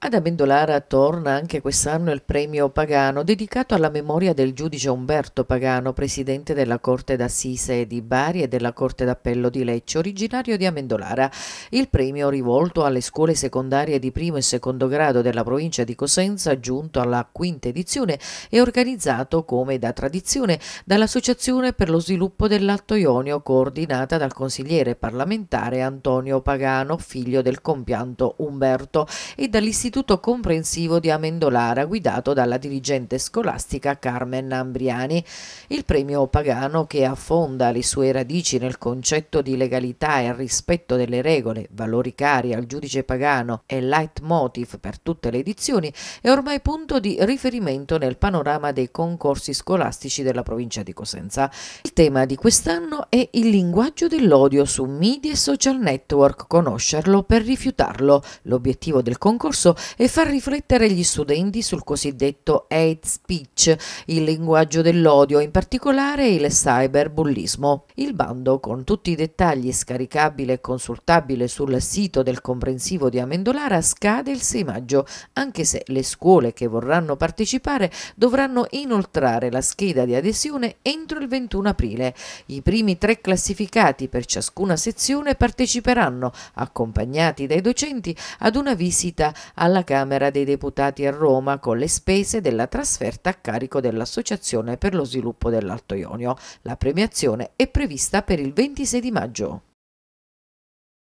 Ad Amendolara torna anche quest'anno il premio Pagano dedicato alla memoria del giudice Umberto Pagano, presidente della Corte d'Assise di Bari e della Corte d'Appello di Lecce, originario di Amendolara. Il premio rivolto alle scuole secondarie di primo e secondo grado della provincia di Cosenza, giunto alla quinta edizione, è organizzato, come da tradizione, dall'Associazione per lo sviluppo dell'Alto Ionio, coordinata dal consigliere parlamentare Antonio Pagano, figlio del compianto Umberto, e dall'Istituto all'Istituto Comprensivo di Amendolara, guidato dalla dirigente scolastica Carmen Ambriani. Il premio pagano, che affonda le sue radici nel concetto di legalità e rispetto delle regole, valori cari al giudice pagano e leitmotiv per tutte le edizioni, è ormai punto di riferimento nel panorama dei concorsi scolastici della provincia di Cosenza. Il tema di quest'anno è il linguaggio dell'odio su media e social network, conoscerlo per rifiutarlo. L'obiettivo del concorso e far riflettere gli studenti sul cosiddetto hate speech, il linguaggio dell'odio, in particolare il cyberbullismo. Il bando, con tutti i dettagli scaricabile e consultabile sul sito del comprensivo di Amendolara, scade il 6 maggio, anche se le scuole che vorranno partecipare dovranno inoltrare la scheda di adesione entro il 21 aprile. I primi tre classificati per ciascuna sezione parteciperanno, accompagnati dai docenti, ad una visita alla alla Camera dei Deputati a Roma con le spese della trasferta a carico dell'Associazione per lo sviluppo dell'Alto Ionio. La premiazione è prevista per il 26 di maggio.